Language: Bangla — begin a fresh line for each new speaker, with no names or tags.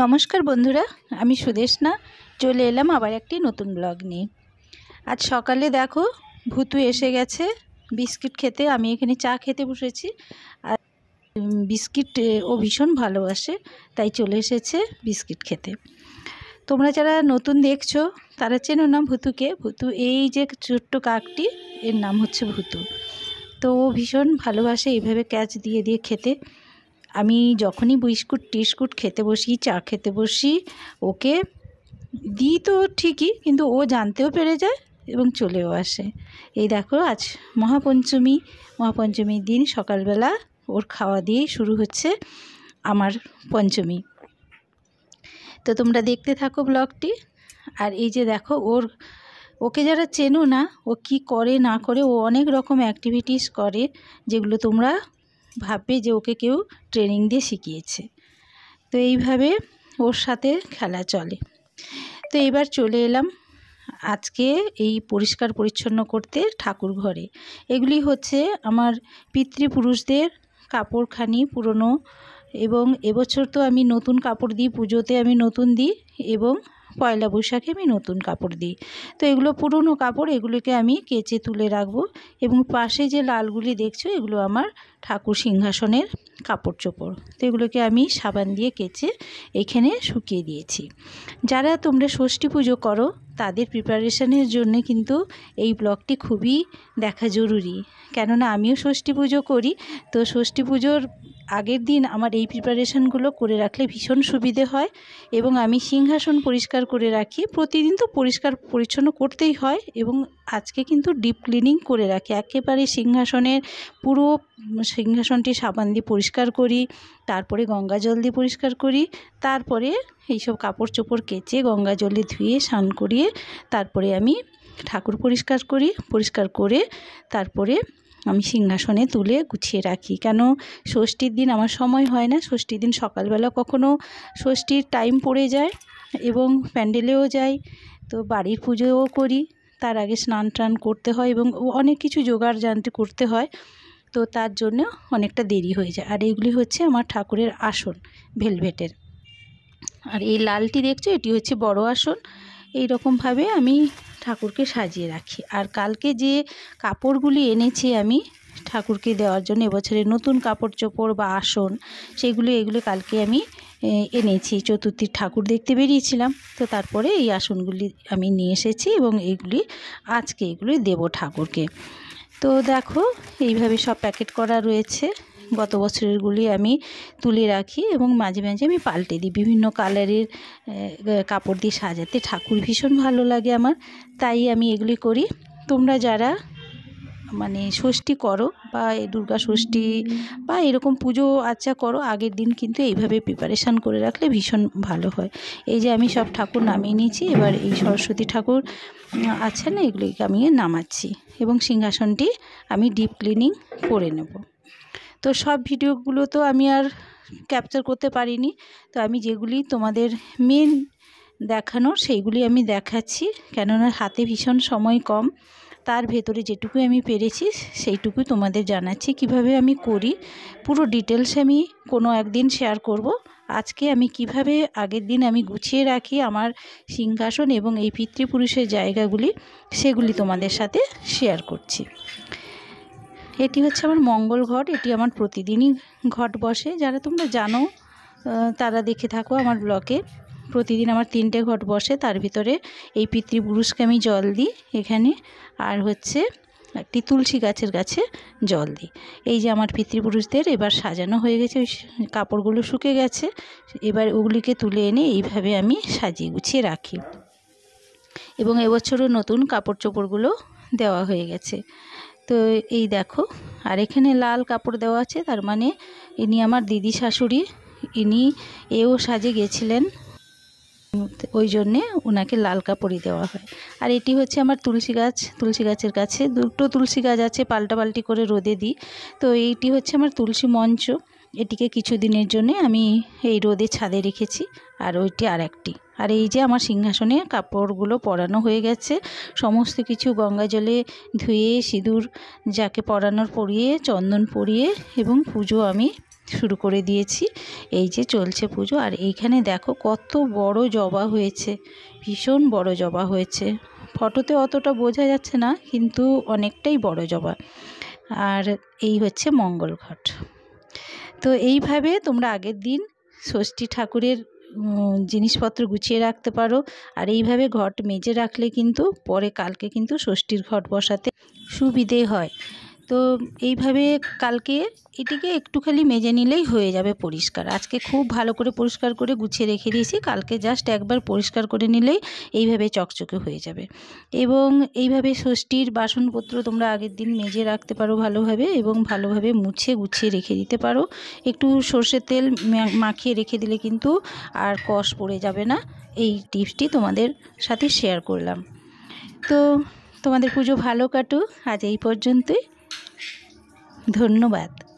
নমস্কার বন্ধুরা আমি সুদেশনা চলে এলাম আবার একটি নতুন ব্লগ নিয়ে আজ সকালে দেখো ভুতু এসে গেছে বিস্কিট খেতে আমি এখানে চা খেতে বসেছি আর বিস্কিট ও ভীষণ ভালোবাসে তাই চলে এসেছে বিস্কিট খেতে তোমরা যারা নতুন দেখছো তারা চেনো না ভুতুকে ভুতু এই যে ছোট্ট কাকটি এর নাম হচ্ছে ভুতু তো ও ভীষণ ভালোবাসে এইভাবে ক্যাচ দিয়ে দিয়ে খেতে আমি যখনই বিস্কুট টিস্কুট খেতে বসি চা খেতে বসি ওকে দিই তো ঠিকই কিন্তু ও জানতেও পেরে যায় এবং চলেও আসে এই দেখো আজ মহাপঞ্চমী মহাপঞ্চমীর দিন সকালবেলা ওর খাওয়া দিয়েই শুরু হচ্ছে আমার পঞ্চমী তো তোমরা দেখতে থাকো ব্লগটি আর এই যে দেখো ওর ওকে যারা চেনো না ও কি করে না করে ও অনেক রকম অ্যাক্টিভিটিস করে যেগুলো তোমরা ভাববে যে ওকে কেউ ট্রেনিং দিয়ে শিখিয়েছে তো এইভাবে ওর সাথে খেলা চলে তো এবার চলে এলাম আজকে এই পরিষ্কার পরিচ্ছন্ন করতে ঠাকুর ঘরে এগুলি হচ্ছে আমার পিতৃপুরুষদের কাপড়খানি পুরনো এবং এবছর তো আমি নতুন কাপড় দিই পুজোতে আমি নতুন দিই এবং পয়লা বৈশাখে আমি নতুন কাপড় দিই তো এগুলো পুরনো কাপড় এগুলোকে আমি কেচে তুলে রাখবো এবং পাশে যে লালগুলি দেখছো এগুলো আমার ঠাকুর সিংহাসনের কাপড় চোপড় তো এগুলোকে আমি সাবান দিয়ে কেচে এখানে শুকিয়ে দিয়েছি যারা তোমরা ষষ্ঠী পুজো করো তাদের প্রিপারেশানের জন্য কিন্তু এই ব্লগটি খুবই দেখা জরুরি কেননা আমিও ষষ্ঠী পুজো করি তো ষষ্ঠী পুজোর আগের দিন আমার এই প্রিপারেশানগুলো করে রাখলে ভীষণ সুবিধে হয় এবং আমি সিংহাসন পরিষ্কার করে রাখি প্রতিদিন তো পরিষ্কার পরিচ্ছন্ন করতেই হয় এবং আজকে কিন্তু ডিপ ক্লিনিং করে রাখি একেবারে সিংহাসনের পুরো সিংহাসনটি সাবান দিয়ে পরিষ্কার করি তারপরে গঙ্গা জল দিয়ে পরিষ্কার করি তারপরে এইসব কাপড় চোপড় কেচে গঙ্গা জলে ধুয়ে স্নান করিয়ে তারপরে আমি ঠাকুর পরিষ্কার করি পরিষ্কার করে তারপরে আমি সিংহাসনে তুলে গুছিয়ে রাখি কেন ষষ্ঠীর দিন আমার সময় হয় না ষষ্ঠীর দিন সকালবেলা কখনো ষষ্ঠীর টাইম পড়ে যায় এবং প্যান্ডেলেও যাই তো বাড়ির পুজোও করি তার আগে স্নান টান করতে হয় এবং অনেক কিছু জোগাড় জানতে করতে হয় তো তার জন্য অনেকটা দেরি হয়ে যায় আর এইগুলি হচ্ছে আমার ঠাকুরের আসন ভেলভেটের আর এই লালটি দেখছো এটি হচ্ছে বড় আসন এই রকমভাবে আমি ঠাকুরকে সাজিয়ে রাখি আর কালকে যে কাপড়গুলি এনেছি আমি ঠাকুরকে দেওয়ার জন্য এবছরের নতুন কাপড় চোপড় বা আসন সেগুলি এগুলো কালকে আমি এনেছি চতুর্থীর ঠাকুর দেখতে বেরিয়েছিলাম তো তারপরে এই আসনগুলি আমি নিয়ে এসেছি এবং এগুলি আজকে এগুলি দেব ঠাকুরকে তো দেখো এইভাবে সব প্যাকেট করা রয়েছে গত বছরেরগুলি আমি তুলে রাখি এবং মাঝে মাঝে আমি পাল্টে দিই বিভিন্ন কালারের কাপড় দিয়ে সাজাতে ঠাকুর ভীষণ ভালো লাগে আমার তাই আমি এগুলি করি তোমরা যারা মানে ষষ্ঠী করো বা দুর্গা ষষ্ঠী বা এরকম পুজো আচ্ছা করো আগের দিন কিন্তু এইভাবে প্রিপারেশান করে রাখলে ভীষণ ভালো হয় এই যে আমি সব ঠাকুর নামিয়ে নিয়েছি এবার এই সরস্বতী ঠাকুর আছে না এগুলিকে আমি নামাচ্ছি এবং সিংহাসনটি আমি ডিপ ক্লিনিং করে নেব তো সব ভিডিওগুলো তো আমি আর ক্যাপচার করতে পারিনি তো আমি যেগুলি তোমাদের মেন দেখানোর সেইগুলি আমি দেখাচ্ছি কেননা হাতে ভীষণ সময় কম তার ভেতরে যেটুকু আমি পেরেছি সেইটুকু তোমাদের জানাচ্ছি কিভাবে আমি করি পুরো ডিটেলস আমি কোনো একদিন শেয়ার করব আজকে আমি কিভাবে আগের দিন আমি গুছিয়ে রাখি আমার সিংহাসন এবং এই পিতৃপুরুষের জায়গাগুলি সেগুলি তোমাদের সাথে শেয়ার করছি এটি হচ্ছে আমার মঙ্গল ঘট এটি আমার প্রতিদিনই ঘট বসে যারা তোমরা জানো তারা দেখে থাকো আমার ব্লকে প্রতিদিন আমার তিনটে ঘট বসে তার ভিতরে এই পিতৃপুরুষকে আমি জল দিই এখানে আর হচ্ছে একটি তুলসী গাছের গাছে জল দিই এই যে আমার পিতৃপুরুষদের এবার সাজানো হয়ে গেছে ওই কাপড়গুলো শুকে গেছে এবার ওগুলিকে তুলে এনে এইভাবে আমি সাজিয়ে গুছিয়ে রাখি এবং এবছরও নতুন কাপড় চোপড়গুলো দেওয়া হয়ে গেছে তো এই দেখো আর এখানে লাল কাপড় দেওয়া আছে তার মানে ইনি আমার দিদি শাশুড়ি ইনি এও সাজে গেছিলেন ওই জন্যে ওনাকে লাল কাপড়ই দেওয়া হয় আর এটি হচ্ছে আমার তুলসী গাছ তুলসী গাছের কাছে দুটো তুলসী গাছ আছে পাল্টাপাল্টি করে রোদে দিই তো এইটি হচ্ছে আমার তুলসী মঞ্চ এটিকে কিছু দিনের জন্য আমি এই রোদে ছাদে রেখেছি আর ওইটি আর একটি আর এই যে আমার সিংহাসনে কাপড়গুলো পরানো হয়ে গেছে সমস্ত কিছু গঙ্গা জলে ধুয়ে সিঁদুর যাকে পরানোর পরিয়ে চন্দন পরিয়ে এবং পুজো আমি শুরু করে দিয়েছি এই যে চলছে পুজো আর এইখানে দেখো কত বড় জবা হয়েছে ভীষণ বড় জবা হয়েছে ফটোতে অতটা বোঝা যাচ্ছে না কিন্তু অনেকটাই বড় জবা আর এই হচ্ছে মঙ্গল ঘট তো এইভাবে তোমরা আগের দিন ষষ্ঠী ঠাকুরের জিনিসপত্র গুছিয়ে রাখতে পারো আর এইভাবে ঘট মেজে রাখলে কিন্তু পরে কালকে কিন্তু ষষ্ঠীর ঘট বসাতে সুবিধে হয় তো এইভাবে কালকে এটিকে একটুখানি মেজে নিলেই হয়ে যাবে পরিষ্কার আজকে খুব ভালো করে পরিষ্কার করে গুছিয়ে রেখে দিয়েছি কালকে জাস্ট একবার পরিষ্কার করে নিলেই এইভাবে চকচকে হয়ে যাবে এবং এইভাবে ষষ্ঠীর বাসনপত্র তোমরা আগের দিন মেজে রাখতে পারো ভালোভাবে এবং ভালোভাবে মুছে গুছিয়ে রেখে দিতে পারো একটু সর্ষে তেল মাখিয়ে রেখে দিলে কিন্তু আর কষ পড়ে যাবে না এই টিপসটি তোমাদের সাথে শেয়ার করলাম তো তোমাদের পুজো ভালো কাটু আজ এই পর্যন্তই ধন্যবাদ